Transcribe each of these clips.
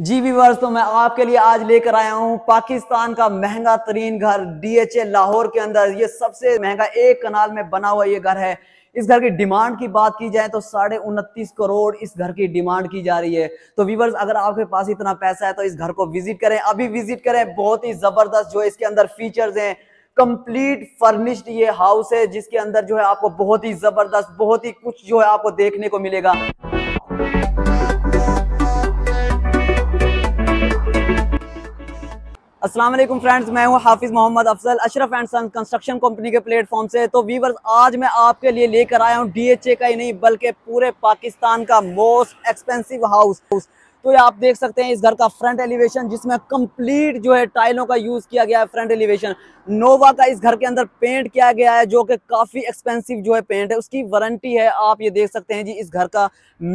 जी weavers तो मैं आपके लिए आज लेकर आया हूँ पाकिस्तान का महंगा तरीन घर डीएचए लाहौर के अंदर ये सबसे महंगा एक कनाल में बना हुआ ये घर है इस घर की डिमांड की बात की जाए तो साढ़े उनतीस करोड़ इस घर की डिमांड की जा रही है तो वीवर्स अगर आपके पास इतना पैसा है तो इस घर को विजिट करें अभी विजिट करें बहुत ही जबरदस्त जो इसके अंदर फीचर्स हैं कंप्लीट फर्निश्ड ये हाउस है जिसके अंदर जो है आपको बहुत ही जबरदस्त बहुत ही कुछ जो है आपको देखने को मिलेगा असलम फ्रेंड्स मैं हूं Hafiz Mohammad Afzal Ashraf and son construction company के प्लेटफॉर्म से तो वीवर्स आज मैं आपके लिए लेकर आया हूं डीएचए का ही नहीं बल्कि पूरे पाकिस्तान का मोस्ट एक्सपेंसिव हाउस तो ये आप देख सकते हैं इस घर का फ्रंट एलिवेशन जिसमें कंप्लीट जो है टाइलों का यूज़ किया गया है फ्रंट एलिवेशन नोवा का इस घर के अंदर पेंट किया गया है जो कि काफ़ी एक्सपेंसिव जो है पेंट है उसकी वारंटी है आप ये देख सकते हैं जी इस घर का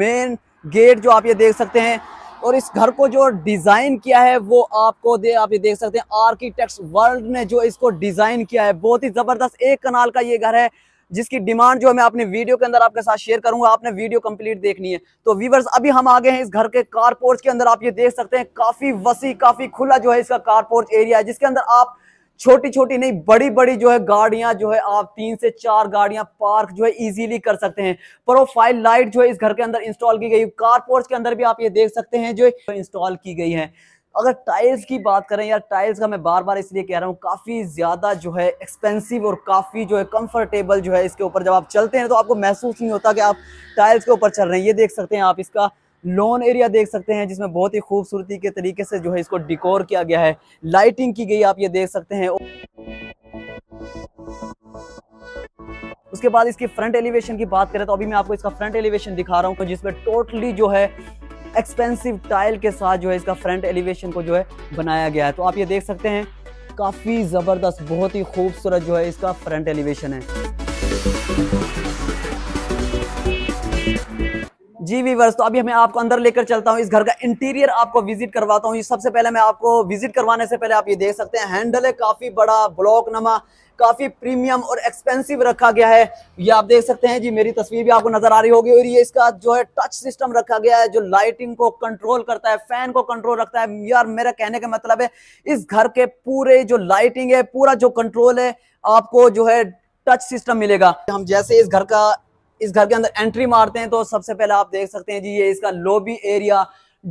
मेन गेट जो आप ये देख सकते हैं और इस घर को जो डिज़ाइन किया है वो आपको दे आप ये देख सकते हैं आर्किटेक्ट वर्ल्ड ने जो इसको डिज़ाइन किया है बहुत ही ज़बरदस्त एक कनाल का ये घर है जिसकी डिमांड जो है मैं अपने वीडियो के अंदर आपके साथ शेयर करूंगा आपने वीडियो कंप्लीट देखनी है तो व्यूवर्स अभी हम आ गए हैं इस घर के कारपोर्ट के अंदर आप ये देख सकते हैं काफी वसी काफी खुला जो है इसका कारपोर्ट एरिया है जिसके अंदर आप छोटी छोटी नहीं बड़ी बड़ी जो है गाड़ियां जो है आप तीन से चार गाड़ियां पार्क जो है इजीली कर सकते हैं प्रोफाइल लाइट जो है इस घर के अंदर इंस्टॉल की गई कारपोर्ट्स के अंदर भी आप ये देख सकते हैं जो इंस्टॉल की गई है अगर टाइल्स की बात करें यार टाइल्स का मैं बार बार इसलिए कह रहा हूँ काफ़ी ज़्यादा जो है एक्सपेंसिव और काफ़ी जो है कंफर्टेबल जो है इसके ऊपर जब आप चलते हैं तो आपको महसूस नहीं होता कि आप टाइल्स के ऊपर चल रहे हैं ये देख सकते हैं आप इसका लॉन एरिया देख सकते हैं जिसमें बहुत ही खूबसूरती के तरीके से जो है इसको डिकोर किया गया है लाइटिंग की गई आप ये देख सकते हैं उसके बाद इसकी फ्रंट एलिवेशन की बात करें तो अभी मैं आपको इसका फ्रंट एलिवेशन दिखा रहा हूँ जिसमें टोटली जो है एक्सपेंसिव टाइल के साथ जो है इसका फ्रंट एलिवेशन को जो है बनाया गया है तो आप ये देख सकते हैं काफ़ी ज़बरदस्त बहुत ही खूबसूरत जो है इसका फ्रंट एलिवेशन है जी वीवर्स तो अभी हमें आपको अंदर लेकर चलता हूँ इस घर का इंटीरियर आपको विजिट करवाता हूँ सबसे पहले मैं आपको विजिट करवाने से पहले आप ये देख सकते हैं हैंडल है काफी बड़ा ब्लॉक नमा काफी प्रीमियम और एक्सपेंसिव रखा गया है ये आप देख सकते हैं जी मेरी तस्वीर भी आपको नजर आ रही होगी और ये इसका जो है टच सिस्टम रखा गया है जो लाइटिंग को कंट्रोल करता है फैन को कंट्रोल रखता है यार मेरा कहने का मतलब है इस घर के पूरे जो लाइटिंग है पूरा जो कंट्रोल है आपको जो है टच सिस्टम मिलेगा हम जैसे इस घर का इस घर के अंदर एंट्री मारते हैं तो सबसे पहले आप देख सकते हैं जी ये इसका लोबी एरिया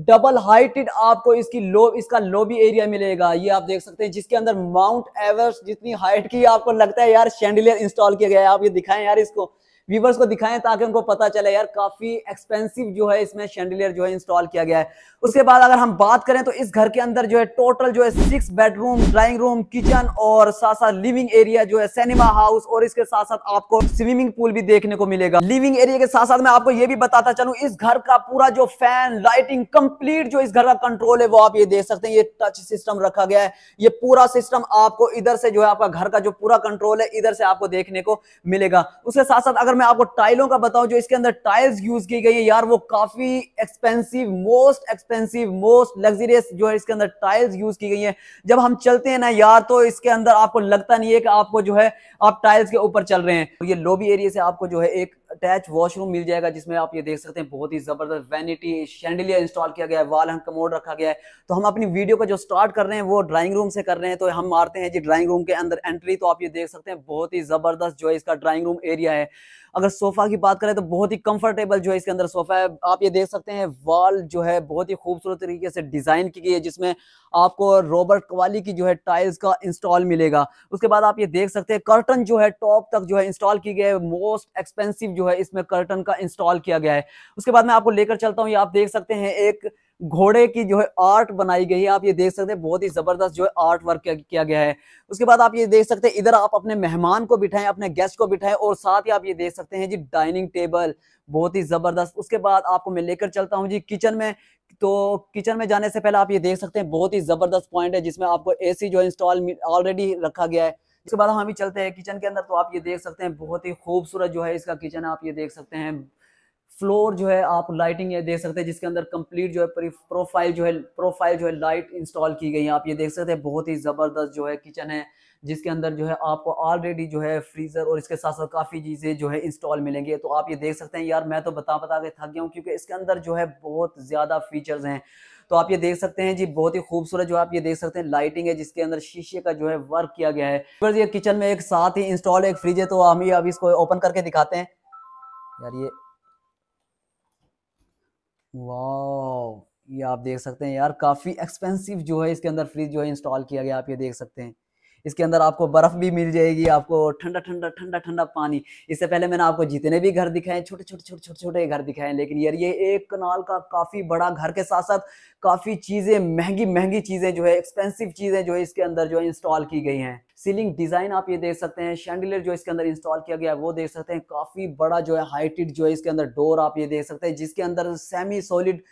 डबल हाइटेड आपको इसकी लो इसका लोबी एरिया मिलेगा ये आप देख सकते हैं जिसके अंदर माउंट एवरेस्ट जितनी हाइट की आपको लगता है यार शेंडिलियर इंस्टॉल किया गया है आप ये दिखाएं यार इसको व्यूवर्स को दिखाएं ताकि उनको पता चले यार काफी एक्सपेंसिव जो है इसमें शेंडिलियर जो है इंस्टॉल किया गया है उसके बाद अगर हम बात करें तो इस घर के अंदर जो है टोटल जो है six bedroom drawing room kitchen और साथ साथ लिविंग एरिया जो है सिनेमा हाउस और इसके साथ साथ आपको स्विमिंग पूल भी देखने को मिलेगा लिविंग एरिया के साथ साथ मैं आपको ये भी बताता चलू इस घर का पूरा जो फैन लाइटिंग कंप्लीट जो इस घर का कंट्रोल है वो आप ये देख सकते हैं ये टच सिस्टम रखा गया है ये पूरा सिस्टम आपको इधर से जो है आपका घर का जो पूरा कंट्रोल है इधर से आपको देखने को मिलेगा उसके साथ साथ अगर अगर मैं आपको टाइलों का बताऊं जो इसके अंदर टाइल्स यूज की गई है यार वो काफी expensive most expensive most luxurious जो है इसके अंदर टाइल्स यूज की गई है जब हम चलते हैं ना यार तो इसके अंदर आपको लगता नहीं है कि आपको जो है आप टाइल्स के ऊपर चल रहे हैं तो ये लोबी एरिया से आपको जो है एक अटैच वॉशरूम मिल जाएगा जिसमें आप ये देख सकते हैं बहुत ही ज़बरदस्त वैनिटी शैंडलियर इंस्टॉल किया गया है वाल हंग कमोड रखा गया है तो हम अपनी वीडियो का जो स्टार्ट कर रहे हैं वो ड्राइंग रूम से कर रहे हैं तो हम मारते हैं जी ड्राइंग रूम के अंदर एंट्री तो आप ये देख सकते हैं बहुत ही ज़बरदस्त जो है इसका ड्राइंग रूम एरिया है अगर सोफ़ा की बात करें तो बहुत ही कंफर्टेबल जो है इसके अंदर सोफ़ा है आप ये देख सकते हैं वॉल जो है बहुत ही खूबसूरत तरीके से डिज़ाइन की गई है जिसमें आपको रोबर्ट क्वाली की जो है टाइल्स का इंस्टॉल मिलेगा उसके बाद आप ये देख सकते हैं कर्टन जो है टॉप तक जो है इंस्टॉल की गई है मोस्ट एक्सपेंसिव जो जो है इसमें कर्टन का इंस्टॉल किया गया है उसके बाद मैं आपको लेकर चलता हूँ ये आप देख सकते हैं एक घोड़े की जो है आर्ट बनाई गई है आप ये देख सकते हैं बहुत ही ज़बरदस्त जो है आर्ट वर्क किया गया है उसके बाद आप ये देख सकते हैं इधर आप अपने मेहमान को बिठाएं अपने गेस्ट को बिठाएं और साथ ही आप ये देख सकते हैं जी डाइनिंग टेबल बहुत ही ज़बरदस्त उसके बाद आपको मैं लेकर चलता हूँ जी किचन में तो किचन में जाने से पहले आप ये देख सकते हैं बहुत ही ज़बरदस्त पॉइंट है जिसमें आपको ए जो इंस्टॉल ऑलरेडी रखा गया है इसके बाद हम भी चलते हैं किचन के अंदर तो आप ये देख सकते हैं बहुत ही खूबसूरत जो है इसका किचन आप ये देख सकते हैं फ्लोर जो है आप लाइटिंग ये देख सकते हैं जिसके अंदर कंप्लीट जो है प्रोफाइल जो है प्रोफाइल जो है लाइट इंस्टॉल की गई है आप ये देख सकते हैं बहुत ही ज़बरदस्त जो है किचन है जिसके अंदर जो है आपको ऑलरेडी जो है फ्रीज़र और इसके साथ साथ काफ़ी चीज़ें जो है इंस्टॉल मिलेंगे तो आप ये देख सकते हैं यार मैं तो बता बता के थक गया हूँ क्योंकि इसके अंदर जो है बहुत ज़्यादा फीचर्स हैं तो आप ये देख सकते हैं जी बहुत ही खूबसूरत जो आप ये देख सकते हैं लाइटिंग है जिसके अंदर शीशे का जो है वर्क किया गया है बस ये किचन में एक साथ ही इंस्टॉल एक फ्रिज है तो हम ये अब इसको ओपन करके दिखाते हैं यार ये वाह ये आप देख सकते हैं यार काफ़ी एक्सपेंसिव जो है इसके अंदर फ्रिज जो है इंस्टॉल किया गया आप ये देख सकते हैं इसके अंदर आपको बर्फ़ भी मिल जाएगी आपको ठंडा ठंडा ठंडा ठंडा पानी इससे पहले मैंने आपको जितने भी घर दिखाए छोटे छोटे छोटे छोटे छोटे घर दिखाए लेकिन यार ये एक कनाल का काफ़ी बड़ा घर के साथ साथ काफ़ी चीज़ें महंगी महंगी चीज़ें जो है एक्सपेंसिव चीज़ें जो है इसके अंदर जो है इंस्टॉल की गई है सीलिंग डिज़ाइन आप ये देख सकते हैं शैंडलियर जो इसके अंदर इंस्टॉल किया गया है वो देख सकते हैं काफ़ी बड़ा जो है हाइटेड जो है इसके अंदर डोर आप ये देख सकते हैं जिसके अंदर सेमी सॉलिड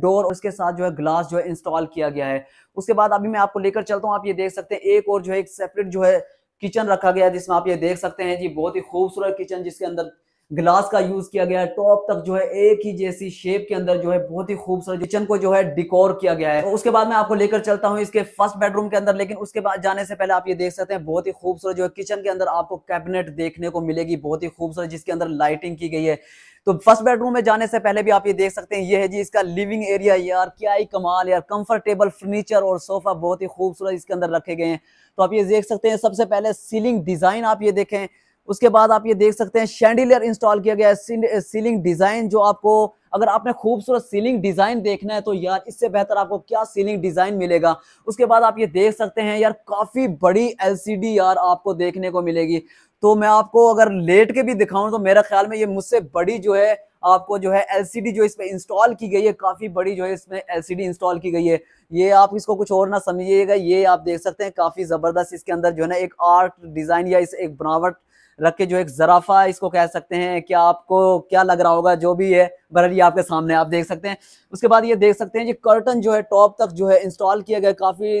डोर और उसके साथ जो है ग्लास जो है इंस्टॉल किया गया है उसके बाद अभी मैं आपको लेकर चलता हूँ आप ये देख सकते हैं एक और जो है एक सेपरेट जो है किचन रखा गया है जिसमें आप ये देख सकते हैं जी बहुत ही खूबसूरत किचन जिसके अंदर ग्लास का यूज किया गया है टॉप तो तक जो है एक ही जैसी शेप के अंदर जो है बहुत ही खूबसूरत किचन को जो है डिकोर किया गया है तो उसके बाद मैं आपको लेकर चलता हूं इसके फर्स्ट बेडरूम के अंदर लेकिन उसके बाद जाने से पहले आप ये देख सकते हैं बहुत ही खूबसूरत जो है किचन के अंदर आपको कैबिनेट देखने को मिलेगी बहुत ही खूबसूरत जिसके अंदर लाइटिंग की गई है तो फर्स्ट बेडरूम में जाने से पहले भी आप ये देख सकते हैं ये है जी इसका लिविंग एरिया यार क्या ही कमाल यार कंफर्टेबल फर्नीचर और सोफा बहुत ही खूबसूरत इसके अंदर रखे गए हैं तो आप ये देख सकते हैं सबसे पहले सीलिंग डिजाइन आप ये देखें उसके बाद आप ये देख सकते हैं शैंडिलियर इंस्टॉल किया गया है सीलिंग डिज़ाइन जो आपको अगर आपने खूबसूरत सीलिंग डिज़ाइन देखना है तो यार इससे बेहतर आपको क्या सीलिंग डिज़ाइन मिलेगा उसके बाद आप ये देख सकते हैं यार काफ़ी बड़ी एलसीडी यार आपको देखने को मिलेगी तो मैं आपको अगर लेट के भी दिखाऊं तो मेरा ख्याल में ये मुझसे बड़ी जो है आपको जो है एलसीडी जो इसमें इंस्टॉल की गई है काफ़ी बड़ी जो है इसमें एलसीडी इंस्टॉल की गई है ये आप इसको कुछ और ना समझिएगा ये आप देख सकते हैं काफ़ी ज़बरदस्त इसके अंदर जो है ना एक आर्ट डिज़ाइन या इस एक बनावट रख के जो एक जराफा इसको कह सकते हैं कि आपको क्या लग रहा होगा जो भी है बरल आपके सामने आप देख सकते हैं उसके बाद ये देख सकते हैं कि कर्टन जो है टॉप तक जो है इंस्टॉल किया गया काफ़ी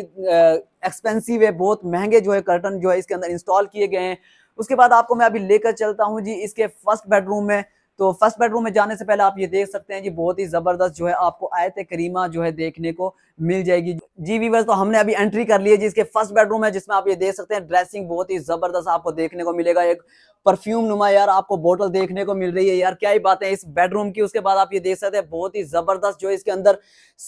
एक्सपेंसिव है बहुत महंगे जो है कर्टन जो है इसके अंदर इंस्टॉल किए गए हैं उसके बाद आपको मैं अभी लेकर चलता हूँ जी इसके फर्स्ट बेडरूम में तो फर्स्ट बेडरूम में जाने से पहले आप ये देख सकते हैं जी बहुत ही ज़बरदस्त जो है आपको आयत करीमा जो है देखने को मिल जाएगी जी वीवर्स तो हमने अभी एंट्री कर ली है जिसके फर्स्ट बेडरूम है जिसमें आप ये देख सकते हैं ड्रेसिंग बहुत ही ज़बरदस्त आपको देखने को मिलेगा एक परफ्यूम नुमा यार आपको बोतल देखने को मिल रही है यार क्या ही बात है इस बेडरूम की उसके बाद आप ये देख सकते हैं बहुत ही ज़बरदस्त जो है इसके अंदर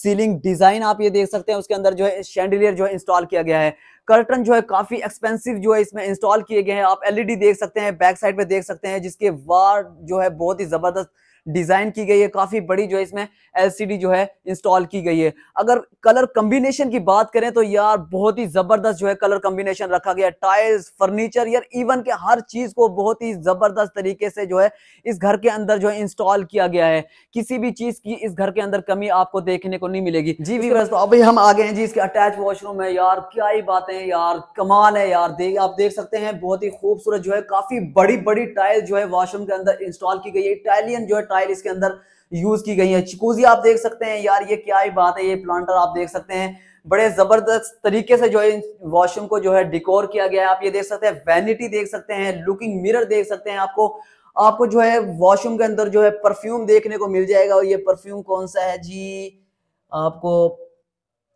सीलिंग डिज़ाइन आप ये देख सकते हैं उसके अंदर जो है शेंडिलियर जो है इंस्टॉल किया गया है कर्टन जो है काफी एक्सपेंसिव जो है इसमें इंस्टॉल किए गए हैं आप एलईडी देख सकते हैं बैक साइड पे देख सकते हैं जिसके वार जो है बहुत ही जबरदस्त डिजाइन की गई है काफी बड़ी जो है इसमें एलसीडी जो है इंस्टॉल की गई है अगर कलर कॉम्बिनेशन की बात करें तो यार बहुत ही जबरदस्त जो है कलर कॉम्बिनेशन रखा गया टाइल्स फर्नीचर यार इवन के हर चीज को बहुत ही जबरदस्त तरीके से जो है इस घर के अंदर जो है इंस्टॉल किया गया है किसी भी चीज की इस घर के अंदर कमी आपको देखने को नहीं मिलेगी जी वी तो अभी हम आगे हैं जी इसके अटैच वॉशरूम है यार क्या ही बातें यार कमाल है यार देख आप देख सकते हैं बहुत ही खूबसूरत जो है काफी बड़ी बड़ी टाइल जो है वॉशरूम के अंदर इंस्टॉल की गई है इटालियन जो है आयल इसके अंदर यूज की गई है चिकोजी आप देख सकते हैं यार ये क्या ही बात है ये प्लांटर आप देख सकते हैं बड़े जबरदस्त तरीके से जो है वॉशरूम को जो है डिकोर किया गया है आप ये देख सकते हैं वैनिटी देख सकते हैं लुकिंग मिरर देख सकते हैं आपको आपको जो है वॉशरूम के अंदर जो है परफ्यूम देखने को मिल जाएगा और ये परफ्यूम कौन सा है जी आपको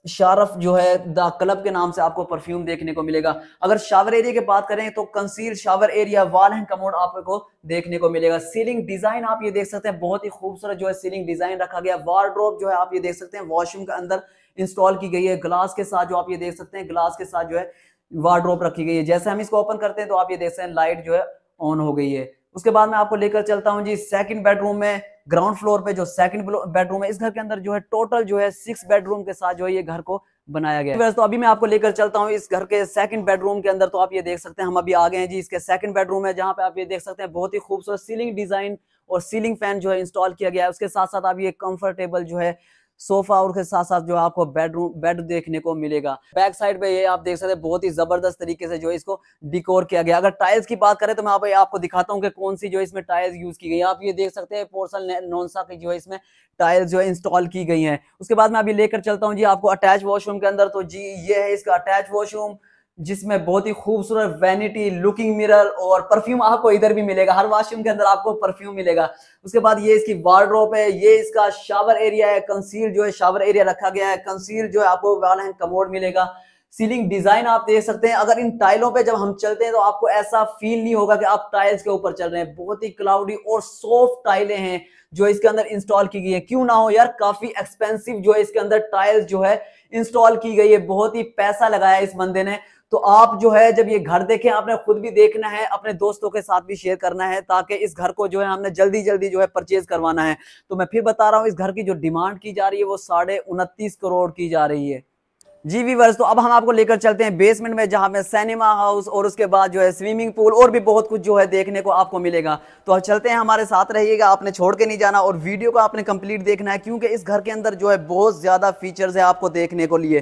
शारफ जो है द क्लब के नाम से आपको परफ्यूम देखने को मिलेगा अगर शावर एरिया की बात करें तो conceal shower area wall and commode आपको देखने को मिलेगा सीलिंग डिजाइन आप ये देख सकते हैं बहुत ही खूबसूरत जो है सीलिंग डिजाइन रखा गया वार्ड्रोप जो है आप ये देख सकते हैं वॉशरूम के अंदर इंस्टॉल की गई है ग्लास के साथ जो आप ये देख सकते हैं ग्लास के साथ जो है वार्ड्रोप रखी गई है जैसे हम इसको ओपन करते हैं तो आप ये देख सकते हैं लाइट जो है ऑन हो गई है उसके बाद मैं आपको लेकर चलता हूँ जी सेकंड बेडरूम में ग्राउंड फ्लोर पे जो सेकंड बेडरूम है इस घर के अंदर जो है टोटल जो है सिक्स बेडरूम के साथ जो है ये घर को बनाया गया है तो अभी मैं आपको लेकर चलता हूँ इस घर के सेकंड बेडरूम के अंदर तो आप ये देख सकते हैं हम अभी आ गए हैं जी इसके सेकंड बेडरूम है जहाँ पे आप ये देख सकते हैं बहुत ही खूबसूरत सीलिंग डिजाइन और सीलिंग फैन जो है इंस्टॉल किया गया है उसके साथ साथ आप ये कंफर्टेबल जो है सोफा और उसके साथ साथ जो आपको बेडरूम बेड देखने को मिलेगा बैक साइड पे ये आप देख सकते हैं बहुत ही जबरदस्त तरीके से जो है इसको डिकोर किया गया अगर टाइल्स की बात करें तो मैं आप आपको दिखाता हूँ कि कौन सी जो इसमें टाइल्स यूज की गई आप ये देख सकते हैं पोर्सल नॉनसा की जो है इसमें टाइल्स जो है इंस्टॉल की गई है उसके बाद मैं अभी लेकर चलता हूँ जी आपको अटैच वॉशरूम के अंदर तो जी ये है इसका अटैच वॉशरूम जिसमें बहुत ही खूबसूरत वैनिटी लुकिंग मिरर और परफ्यूम आपको इधर भी मिलेगा हर वॉशरूम के अंदर आपको परफ्यूम मिलेगा उसके बाद ये इसकी वार्ड्रोप है ये इसका शावर एरिया है कंसील जो है शावर एरिया रखा गया है कंसील जो है आपको कमोड मिलेगा सीलिंग डिजाइन आप देख सकते हैं अगर इन टाइलों पे जब हम चलते हैं तो आपको ऐसा फील नहीं होगा कि आप टाइल्स के ऊपर चल रहे हैं बहुत ही क्लाउडी और सॉफ्ट टाइलें हैं जो इसके अंदर इंस्टॉल की गई है क्यों ना हो यार काफी एक्सपेंसिव जो है इसके अंदर टाइल्स जो है इंस्टॉल की गई है बहुत ही पैसा लगाया इस बंदे ने तो आप जो है जब ये घर देखें आपने खुद भी देखना है अपने दोस्तों के साथ भी शेयर करना है ताकि इस घर को जो है हमने जल्दी जल्दी जो है परचेज करवाना है तो मैं फिर बता रहा हूँ इस घर की जो डिमांड की जा रही है वो साढ़े उनतीस करोड़ की जा रही है जी वीवर्स तो अब हम आपको लेकर चलते हैं बेसमेंट में जहां में सिनेमा हाउस और उसके बाद जो है स्विमिंग पूल और भी बहुत कुछ जो है देखने को आपको मिलेगा तो चलते हैं हमारे साथ रहिएगा आपने छोड़ के नहीं जाना और वीडियो को आपने कंप्लीट देखना है क्योंकि इस घर के अंदर जो है बहुत ज़्यादा फीचर्स है आपको देखने को लिए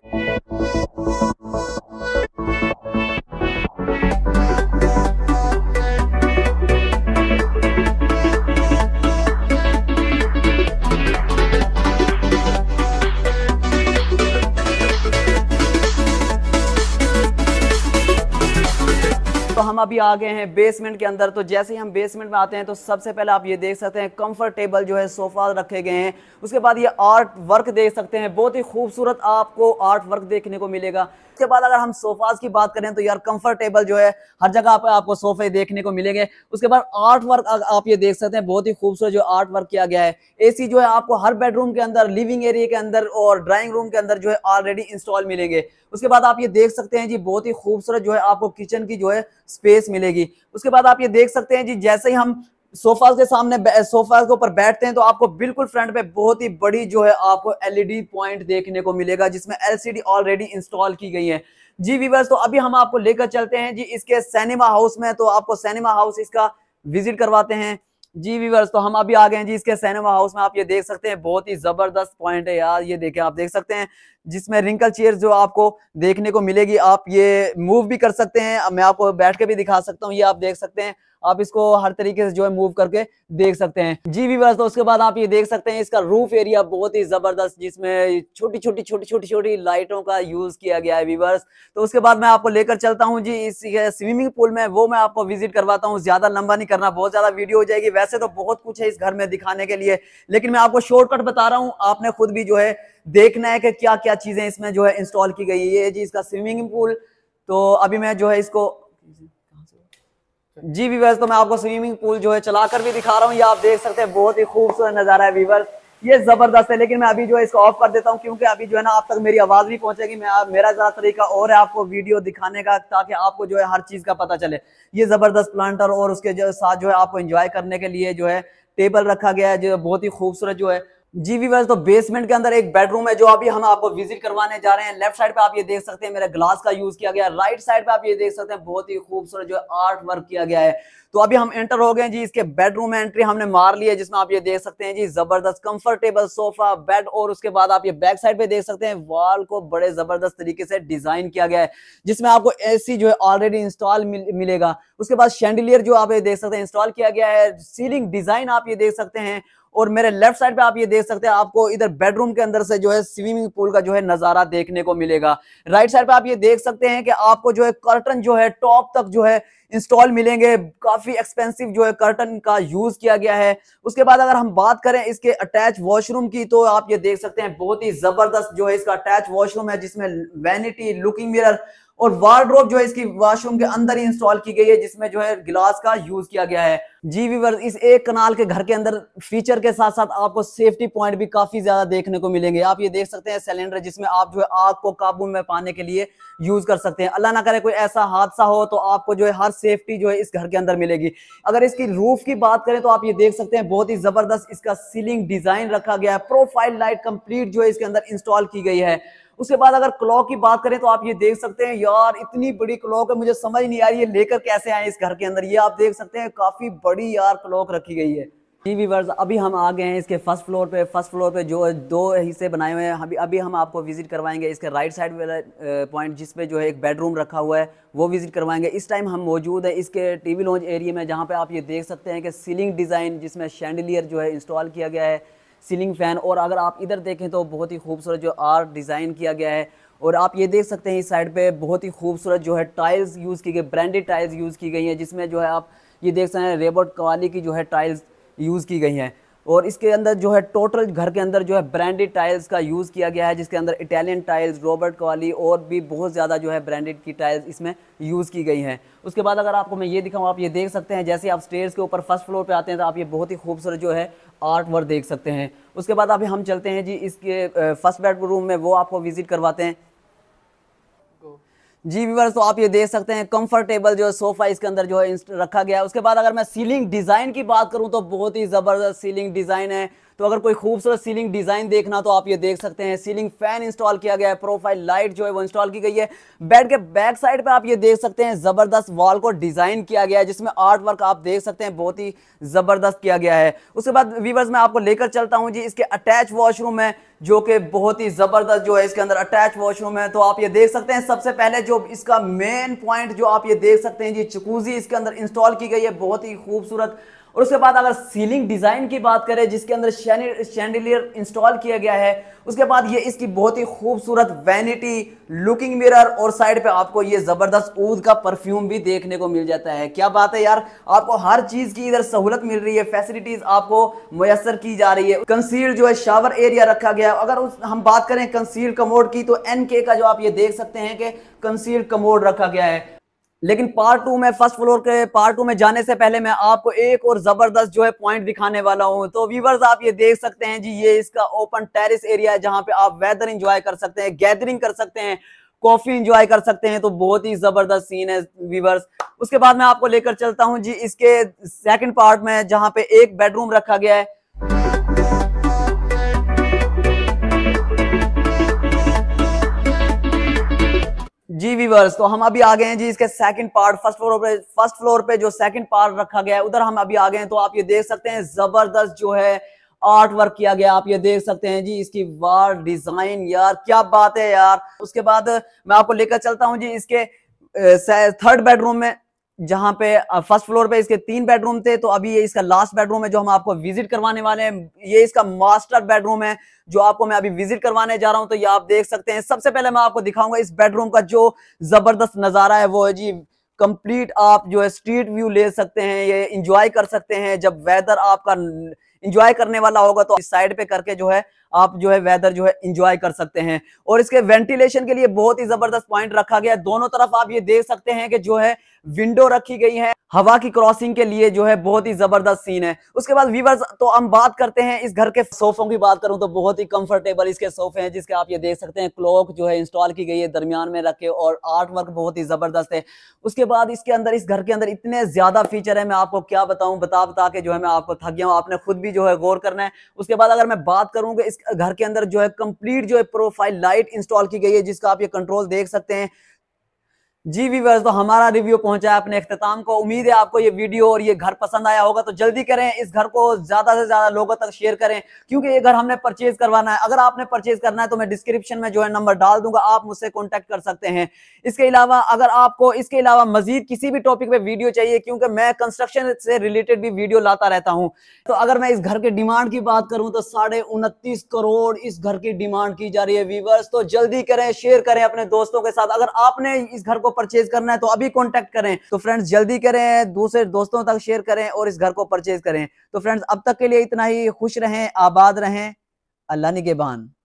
अभी आ गए हैं बेसमेंट के अंदर तो जैसे ही हम बेसमेंट में आते हैं तो सबसे पहले आप ये देख सकते हैं कंफर्टेबल जो है सोफ़ा रखे गए हैं उसके बाद ये आर्ट वर्क देख सकते हैं बहुत ही खूबसूरत आपको आर्ट वर्क देखने को मिलेगा उसके बाद अगर हम सोफ़ाज की बात करें तो यार कंफर्टेबल जो है हर जगह पर आपको सोफ़े देखने को मिलेंगे उसके बाद आर्ट वर्क आप ये देख सकते हैं बहुत ही खूबसूरत जो आर्ट वर्क किया गया है ए जो है आपको हर बेडरूम के अंदर लिविंग एरिया के अंदर और ड्राइंग रूम के अंदर जो है ऑलरेडी इंस्टॉल मिलेंगे उसके बाद आप ये देख सकते हैं जी बहुत ही खूबसूरत जो है आपको किचन की जो है स्पेस मिलेगी उसके बाद आप ये देख सकते हैं जी जैसे ही हम सोफाज के सामने सोफाज के ऊपर बैठते हैं तो आपको बिल्कुल फ्रंट पे बहुत ही बड़ी जो है आपको एलईडी पॉइंट e देखने को मिलेगा जिसमें एलसीडी ऑलरेडी इंस्टॉल की गई है जी वीवर्स तो अभी हम आपको लेकर चलते हैं जी इसके सिनेमा हाउस में तो आपको सिनेमा हाउस इसका विजिट करवाते हैं जी वीवर्स तो हम अभी आ गए हैं जी इसके सिनेमा हाउस में आप ये देख सकते हैं बहुत ही जबरदस्त पॉइंट है यार ये देखें आप देख सकते हैं जिसमें रिंकल चेयर जो आपको देखने को मिलेगी आप ये मूव भी कर सकते हैं मैं आपको बैठ के भी दिखा सकता हूँ ये आप देख सकते हैं आप इसको हर तरीके से जो है मूव करके देख सकते हैं जी बस तो उसके बाद आप ये देख सकते हैं इसका रूफ एरिया बहुत ही जबरदस्त जिसमें छोटी छोटी छोटी छोटी छोटी लाइटों का यूज किया गया है वीवर्स तो उसके बाद मैं आपको लेकर चलता हूँ जी इस स्विमिंग पूल में वो मैं आपको विजिट करवाता हूँ ज्यादा लंबा नहीं करना बहुत ज्यादा वीडियो हो जाएगी वैसे तो बहुत कुछ है इस घर में दिखाने के लिए लेकिन मैं आपको शॉर्टकट बता रहा हूँ आपने खुद भी जो है देखना है कि क्या क्या चीजें इसमें जो है इंस्टॉल की गई है ये जी इसका स्विमिंग पूल तो अभी मैं जो है इसको जी वीवर्स तो मैं आपको स्विमिंग पूल जो है चलाकर भी दिखा रहा हूँ ये आप देख सकते हैं बहुत ही खूबसूरत नजारा है वीवर्स ये जबरदस्त है लेकिन मैं अभी जो है इसको ऑफ कर देता हूँ क्योंकि अभी जो है ना आप तक मेरी आवाज नहीं पहुंचेगी मैं मेरा ज्यादा तरीका और है आपको वीडियो दिखाने का ताकि आपको जो है हर चीज का पता चले ये जबरदस्त प्लांटर और उसके जो साथ जो है आपको एंजॉय करने के लिए जो है टेबल रखा गया है जो बहुत ही खूबसूरत जो है जी वीवर्स तो बेसमेंट के अंदर एक बेडरूम है जो अभी हम आपको विजिट करवाने जा रहे हैं लेफ्ट साइड पे आप ये देख सकते हैं मेरा ग्लास का यूज किया गया राइट साइड पे आप ये देख सकते हैं बहुत ही खूबसूरत जो आर्ट वर्क किया गया है तो अभी हम एंटर हो गए जी इसके बेडरूम में एंट्री हमने मार ली है जिसमें आप ये देख सकते हैं जी जबरदस्त कंफर्टेबल सोफा बेड और उसके बाद आप ये बैक साइड पे देख सकते हैं वॉल को बड़े जबरदस्त तरीके से डिजाइन किया गया है जिसमें आपको एसी जो है ऑलरेडी इंस्टॉल मिलेगा उसके बाद शेंडिलियर जो आप ये देख सकते हैं इंस्टॉल किया गया है सीलिंग डिजाइन आप ये देख सकते हैं और मेरे लेफ्ट साइड पे आप ये देख सकते हैं आपको इधर बेडरूम के अंदर से जो है स्विमिंग पूल का जो है नजारा देखने को मिलेगा राइट साइड पे आप ये देख सकते हैं कि आपको जो है कर्टन जो है टॉप तक जो है इंस्टॉल मिलेंगे काफी एक्सपेंसिव जो है कर्टन का यूज किया गया है उसके बाद अगर हम बात करें इसके अटैच वॉशरूम की तो आप ये देख सकते हैं बहुत ही जबरदस्त जो है इसका अटैच वॉशरूम है जिसमें वैनिटी लुकिंग मिरर और वार्ड्रोप जो है इसकी वॉशरूम के अंदर ही इंस्टॉल की गई है जिसमें जो है गिलास का यूज किया गया है जी वर्ष इस एक कनाल के घर के अंदर फीचर के साथ साथ आपको सेफ्टी पॉइंट भी काफी ज्यादा देखने को मिलेंगे आप ये देख सकते हैं सिलेंडर जिसमें आप जो है आग को काबू में पाने के लिए यूज कर सकते हैं अल्लाह ना करे कोई ऐसा हादसा हो तो आपको जो है हर सेफ्टी जो है इस घर के अंदर मिलेगी अगर इसकी रूफ की बात करें तो आप ये देख सकते हैं बहुत ही जबरदस्त इसका सीलिंग डिजाइन रखा गया है प्रोफाइल लाइट कंप्लीट जो है इसके अंदर इंस्टॉल की गई है उसके बाद अगर क्लॉक की बात करें तो आप ये देख सकते हैं यार इतनी बड़ी क्लॉक है मुझे समझ नहीं आ रही है लेकर कैसे आए इस घर के अंदर ये आप देख सकते हैं काफी बड़ी यार क्लॉक रखी गई है जी वर्स अभी हम आ गए हैं इसके फर्स्ट फ्लोर पे फर्स्ट फ्लोर पे जो दो हिस्से बनाए हुए हैं अभी अभी हम आपको विजिट करवाएंगे इसके राइट साइड वाला पॉइंट जिस पे जो है एक बेडरूम रखा हुआ है वो विजिट करवाएंगे इस टाइम हम मौजूद हैं इसके टीवी लॉन्च एरिया में जहाँ पे आप ये देख सकते हैं कि सीलिंग डिज़ाइन जिसमें शैंडलियर जो है इंस्टॉल किया गया है सीलिंग फ़ैन और अगर आप इधर देखें तो बहुत ही खूबसूरत जो आर्ट डिज़ाइन किया गया है और आप ये देख सकते हैं इस साइड पे बहुत ही खूबसूरत जो है टाइल्स यूज़ की गई ब्रांडेड टाइल्स यूज़ की गई हैं जिसमें जो है आप ये देख सकते हैं रेबर्ट कवाली की जो है टाइल्स यूज़ की गई हैं और इसके अंदर जो है टोटल घर के अंदर जो है ब्रांडेड टाइल्स का यूज़ किया गया है जिसके अंदर इटालियन टाइल्स रॉबर्ट कवाली और भी बहुत ज़्यादा जो है ब्रांडेड की टाइल्स इसमें यूज़ की गई हैं उसके बाद अगर आपको मैं ये दिखाऊँ आप ये देख सकते हैं जैसे आप स्टेयर्स के ऊपर फर्स्ट फ्लोर पर आते हैं तो आप ये बहुत ही खूबसूरत जो है आर्ट वर्क देख सकते हैं उसके बाद अभी हम चलते हैं जी इसके फर्स्ट बेडरूम में वो आपको विजिट करवाते हैं जी व्यूवर्स तो आप ये देख सकते हैं कंफर्टेबल जो सोफा इसके अंदर जो है रखा गया है उसके बाद अगर मैं सीलिंग डिज़ाइन की बात करूं तो बहुत ही ज़बरदस्त सीलिंग डिज़ाइन है तो अगर कोई खूबसूरत सीलिंग डिज़ाइन देखना तो आप ये देख सकते हैं सीलिंग फैन इंस्टॉल किया गया है प्रोफाइल लाइट जो है वो इंस्टॉल की गई है बेड के बैक साइड पर आप ये देख सकते हैं ज़बरदस्त वॉल को डिज़ाइन किया गया है जिसमें आर्ट वर्क आप देख सकते हैं बहुत ही ज़बरदस्त किया गया है उसके बाद वीवर्स मैं आपको लेकर चलता हूँ जी इसके अटैच वॉशरूम है जो कि बहुत ही ज़बरदस्त जो है इसके अंदर अटैच वॉशरूम है तो आप ये देख सकते हैं सबसे पहले जो इसका मेन पॉइंट जो आप ये देख सकते हैं जी चकूजी इसके अंदर इंस्टॉल की गई है बहुत ही खूबसूरत और उसके बाद अगर सीलिंग डिज़ाइन की बात करें जिसके अंदर शैंडलियर इंस्टॉल किया गया है उसके बाद ये इसकी बहुत ही खूबसूरत वैनिटी लुकिंग मिरर और साइड पे आपको ये ज़बरदस्त ऊद का परफ्यूम भी देखने को मिल जाता है क्या बात है यार आपको हर चीज़ की इधर सहूलत मिल रही है फैसिलिटीज़ आपको मैसर की जा रही है कंसील जो है शावर एरिया रखा गया है अगर उस हम बात करें कंसील कमोड की तो एन का जो आप ये देख सकते हैं कि कंसील कमोड रखा गया है लेकिन पार्ट टू में फर्स्ट फ्लोर के पार्ट टू में जाने से पहले मैं आपको एक और जबरदस्त जो है पॉइंट दिखाने वाला हूं तो व्यूवर्स आप ये देख सकते हैं जी ये इसका ओपन टेरिस एरिया है जहां पे आप वेदर इंजॉय कर सकते हैं गैदरिंग कर सकते हैं कॉफी इंजॉय कर सकते हैं तो बहुत ही जबरदस्त सीन है व्यूवर्स उसके बाद मैं आपको लेकर चलता हूं जी इसके सेकेंड पार्ट में जहां पे एक बेडरूम रखा गया है जी वीवर्स तो हम अभी आ गए हैं जी इसके सेकंड पार्ट फर्स्ट फ्लोर पे फर्स्ट फ्लोर पे जो सेकंड पार्ट रखा गया है उधर हम अभी आ गए हैं तो आप ये देख सकते हैं जबरदस्त जो है आर्ट वर्क किया गया आप ये देख सकते हैं जी इसकी वार डिजाइन यार क्या बात है यार उसके बाद मैं आपको लेकर चलता हूँ जी इसके थर्ड बेडरूम में जहां पे फर्स्ट फ्लोर पे इसके तीन बेडरूम थे तो अभी ये इसका लास्ट बेडरूम है जो हम आपको विजिट करवाने वाले हैं ये इसका मास्टर बेडरूम है जो आपको मैं अभी विजिट करवाने जा रहा हूं तो ये आप देख सकते हैं सबसे पहले मैं आपको दिखाऊंगा इस बेडरूम का जो जबरदस्त नजारा है वो है जी कंप्लीट आप जो है स्ट्रीट व्यू ले सकते हैं ये इंजॉय कर सकते हैं जब वेदर आपका इंजॉय करने वाला होगा तो इस साइड पे करके जो है आप जो है वेदर जो है इंजॉय कर सकते हैं और इसके वेंटिलेशन के लिए बहुत ही जबरदस्त पॉइंट रखा गया है दोनों तरफ आप ये देख सकते हैं कि जो है विंडो रखी गई है हवा की क्रॉसिंग के लिए जो है बहुत ही जबरदस्त सीन है उसके बाद वीवर्स तो हम बात करते हैं इस घर के सोफों की बात करूं तो बहुत ही कंफर्टेबल इसके सोफे हैं जिसके आप ये देख सकते हैं क्लॉक जो है इंस्टॉल की गई है दरमियान में रखे और आर्ट वर्क बहुत ही जबरदस्त है उसके बाद इसके अंदर इस घर के अंदर इतने ज्यादा फीचर है मैं आपको क्या बताऊं बता बता के जो है मैं आपको थक गया हूँ आपने खुद भी जो है गौर करना है उसके बाद अगर मैं बात करूंगा इस घर के अंदर जो है कंप्लीट जो है प्रोफाइल लाइट इंस्टॉल की गई है जिसका आप ये कंट्रोल देख सकते हैं जी वीवर्स तो हमारा रिव्यू पहुंचा है अपने अख्ताम को उम्मीद है आपको ये वीडियो और ये घर पसंद आया होगा तो जल्दी करें इस घर को ज्यादा से ज्यादा लोगों तक शेयर करें क्योंकि ये घर हमने परचेज करवाना है अगर आपने परचेज करना है तो मैं डिस्क्रिप्शन में जो है नंबर डाल दूंगा आप मुझसे कॉन्टेक्ट कर सकते हैं इसके अलावा अगर आपको इसके अलावा मजीद किसी भी टॉपिक पे वीडियो चाहिए क्योंकि मैं कंस्ट्रक्शन से रिलेटेड भी वीडियो लाता रहता हूँ तो अगर मैं इस घर के डिमांड की बात करूँ तो साढ़े करोड़ इस घर की डिमांड की जा रही है वीवर्स तो जल्दी करें शेयर करें अपने दोस्तों के साथ अगर आपने इस घर को को परचेज करना है तो अभी कॉन्टेक्ट करें तो फ्रेंड्स जल्दी करें दूसरे दोस्तों तक शेयर करें और इस घर को परचेज करें तो फ्रेंड्स अब तक के लिए इतना ही खुश रहें आबाद रहें अल्लाह निगेबान